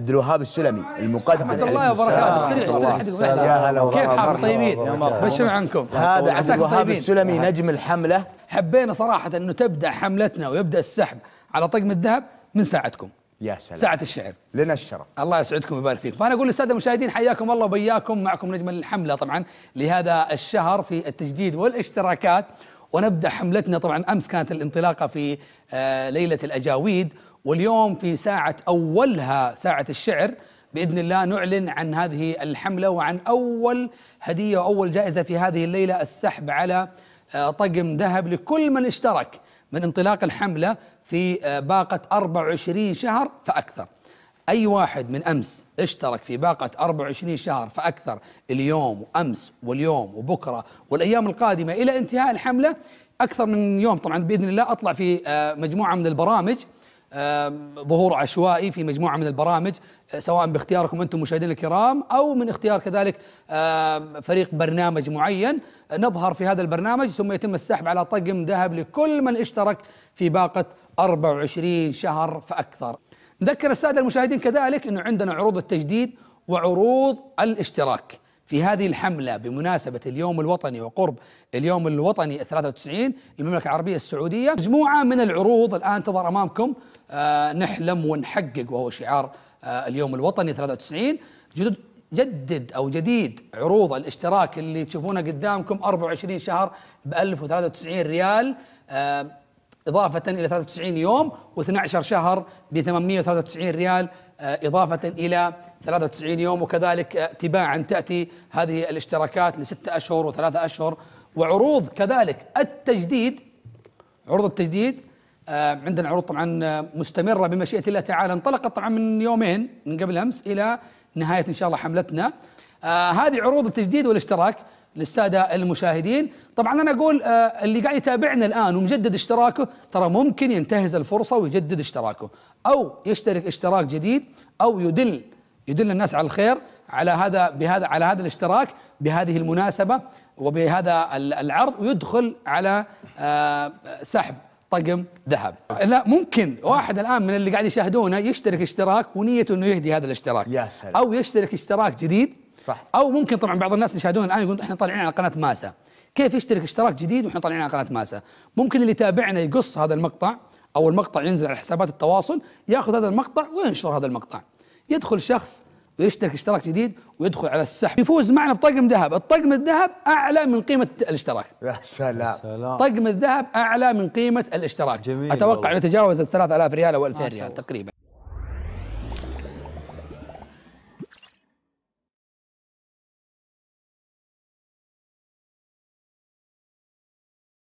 عبد الوهاب السلمي المقدم ورحمة الله وبركاته الله استريح يا هلا والله كيف حالكم طيبين بشروا عنكم هذا عبد الوهاب السلمي نجم الحملة حبينا صراحة أنه تبدأ حملتنا ويبدأ السحب على طقم الذهب من ساعتكم يا سلام ساعة الشعر لنا الشرف الله يسعدكم ويبارك فيكم فأنا أقول للسادة المشاهدين حياكم الله وبياكم معكم نجم الحملة طبعا لهذا الشهر في التجديد والاشتراكات ونبدأ حملتنا طبعا أمس كانت الانطلاقة في آه، ليلة الأجاويد واليوم في ساعة أولها ساعة الشعر باذن الله نعلن عن هذه الحمله وعن اول هديه واول جائزه في هذه الليله السحب على آه، طقم ذهب لكل من اشترك من انطلاق الحمله في آه، باقه 24 شهر فاكثر. اي واحد من امس اشترك في باقه 24 شهر فاكثر اليوم وامس واليوم وبكره والايام القادمه الى انتهاء الحمله اكثر من يوم طبعا باذن الله اطلع في آه، مجموعه من البرامج ظهور عشوائي في مجموعه من البرامج آه، سواء باختياركم انتم مشاهدينا الكرام او من اختيار كذلك فريق برنامج معين نظهر في هذا البرنامج ثم يتم السحب على طقم ذهب لكل من اشترك في باقه 24 شهر فاكثر. نذكر الساده المشاهدين كذلك انه عندنا عروض التجديد وعروض الاشتراك. في هذه الحملة بمناسبة اليوم الوطني وقرب اليوم الوطني 93 المملكة العربية السعودية مجموعة من العروض الآن تظهر أمامكم آه، نحلم ونحقق وهو شعار آه، اليوم الوطني 93 جدد جدد او جديد عروض الاشتراك اللي تشوفونه قدامكم 24 شهر ب 1093 ريال آه، إضافة إلى 93 يوم و12 شهر ب 893 ريال آه، إضافة إلى 93 يوم وكذلك آه، تباعا تأتي هذه الاشتراكات لستة أشهر وثلاثة أشهر وعروض كذلك التجديد عروض التجديد آه، عندنا عروض طبعا مستمرة بمشيئة الله تعالى انطلقت طبعا من يومين من قبل أمس إلى نهاية إن شاء الله حملتنا هذه عروض التجديد والاشتراك للساده المشاهدين طبعا انا اقول آه، اللي قاعد يتابعنا الان ومجدد اشتراكه ترى ممكن ينتهز الفرصه ويجدد اشتراكه او يشترك اشتراك جديد او يدل يدل الناس على الخير على هذا بهذا على هذا الاشتراك بهذه المناسبه وبهذا العرض ويدخل على آه، سحب طقم ذهب لا ممكن واحد الان من اللي قاعد يشاهدونا يشترك اشتراك ونيته انه يهدي هذا الاشتراك يا سلام. او يشترك اشتراك جديد صح او ممكن طبعا بعض الناس يشاهدون الان يقولون احنا طالعين على قناه ماسا كيف يشترك اشتراك جديد واحنا طالعين على قناه ماسا ممكن اللي يتابعنا يقص هذا المقطع او المقطع ينزل على حسابات التواصل ياخذ هذا المقطع وينشر هذا المقطع يدخل شخص ويشترك اشتراك جديد ويدخل على السحب يفوز معنا بطقم ذهب الطقم الذهب اعلى من قيمه الاشتراك يا سلام طقم الذهب اعلى من قيمه الاشتراك جميل اتوقع انه تجاوز ال 3000 ريال او 2000 ريال تقريبا